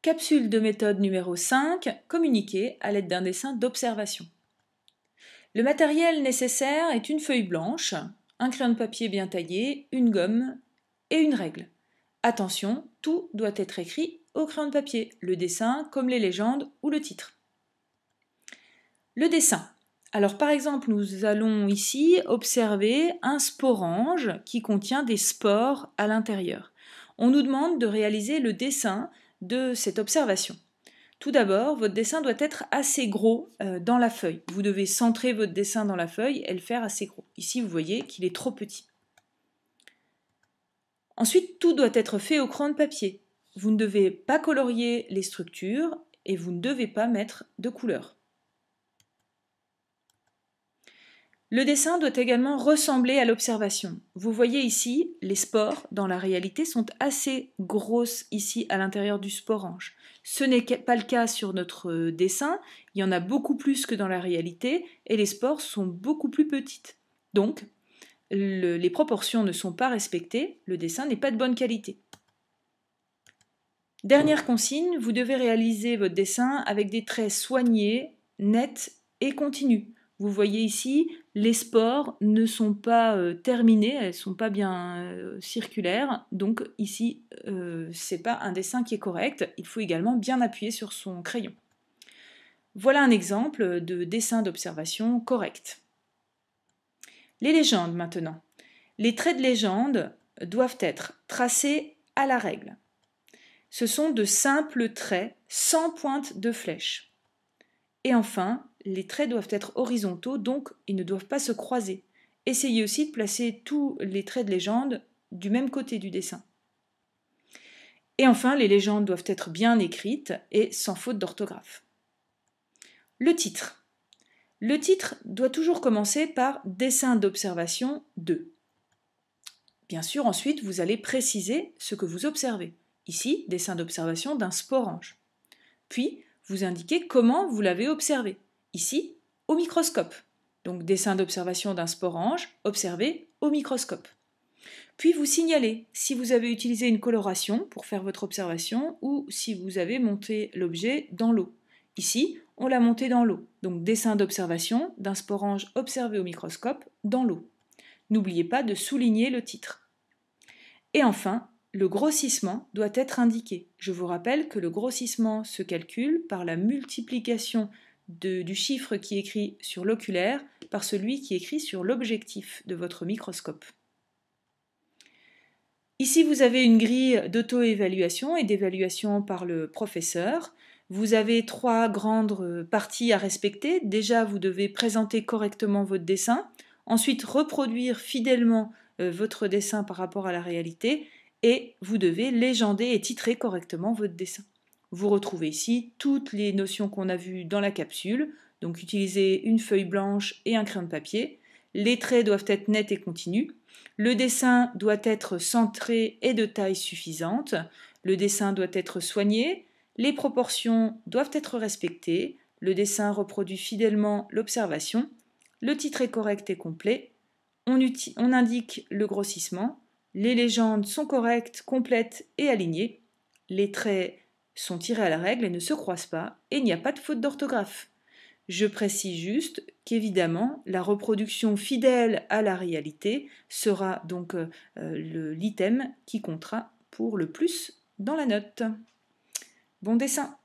Capsule de méthode numéro 5, communiquer à l'aide d'un dessin d'observation. Le matériel nécessaire est une feuille blanche, un crayon de papier bien taillé, une gomme et une règle. Attention, tout doit être écrit au crayon de papier, le dessin comme les légendes ou le titre. Le dessin. Alors par exemple, nous allons ici observer un sporange qui contient des spores à l'intérieur. On nous demande de réaliser le dessin de cette observation. Tout d'abord, votre dessin doit être assez gros euh, dans la feuille. Vous devez centrer votre dessin dans la feuille et le faire assez gros. Ici, vous voyez qu'il est trop petit. Ensuite, tout doit être fait au cran de papier. Vous ne devez pas colorier les structures et vous ne devez pas mettre de couleur. Le dessin doit également ressembler à l'observation. Vous voyez ici, les spores, dans la réalité, sont assez grosses ici à l'intérieur du sporange. Ce n'est pas le cas sur notre euh, dessin, il y en a beaucoup plus que dans la réalité, et les spores sont beaucoup plus petites. Donc, les proportions ne sont pas respectées, le dessin n'est pas de bonne qualité. Dernière consigne, vous devez réaliser votre dessin avec des traits soignés, nets et continus. Vous voyez ici, les spores ne sont pas euh, terminés, elles ne sont pas bien euh, circulaires, donc ici, ce euh, c'est pas un dessin qui est correct. Il faut également bien appuyer sur son crayon. Voilà un exemple de dessin d'observation correct. Les légendes maintenant. Les traits de légende doivent être tracés à la règle. Ce sont de simples traits sans pointe de flèche. Et enfin, les traits doivent être horizontaux, donc ils ne doivent pas se croiser. Essayez aussi de placer tous les traits de légende du même côté du dessin. Et enfin, les légendes doivent être bien écrites et sans faute d'orthographe. Le titre. Le titre doit toujours commencer par dessin d'observation 2. Bien sûr, ensuite, vous allez préciser ce que vous observez. Ici, dessin d'observation d'un sporange. Puis, vous indiquez comment vous l'avez observé. Ici, au microscope. Donc dessin d'observation d'un sporange observé au microscope. Puis vous signalez si vous avez utilisé une coloration pour faire votre observation ou si vous avez monté l'objet dans l'eau. Ici, on l'a monté dans l'eau, donc dessin d'observation d'un sporange observé au microscope dans l'eau. N'oubliez pas de souligner le titre. Et enfin, le grossissement doit être indiqué. Je vous rappelle que le grossissement se calcule par la multiplication du chiffre qui est écrit sur l'oculaire par celui qui est écrit sur l'objectif de votre microscope. Ici, vous avez une grille d'auto-évaluation et d'évaluation par le professeur. Vous avez trois grandes euh, parties à respecter. Déjà, vous devez présenter correctement votre dessin, ensuite reproduire fidèlement euh, votre dessin par rapport à la réalité, et vous devez légender et titrer correctement votre dessin. Vous retrouvez ici toutes les notions qu'on a vues dans la capsule, donc utilisez une feuille blanche et un crayon de papier. Les traits doivent être nets et continus. Le dessin doit être centré et de taille suffisante. Le dessin doit être soigné. Les proportions doivent être respectées. Le dessin reproduit fidèlement l'observation. Le titre est correct et complet. On, on indique le grossissement les légendes sont correctes, complètes et alignées. Les traits sont tirés à la règle et ne se croisent pas, et il n'y a pas de faute d'orthographe. Je précise juste qu'évidemment, la reproduction fidèle à la réalité sera donc euh, l'item qui comptera pour le plus dans la note. Bon dessin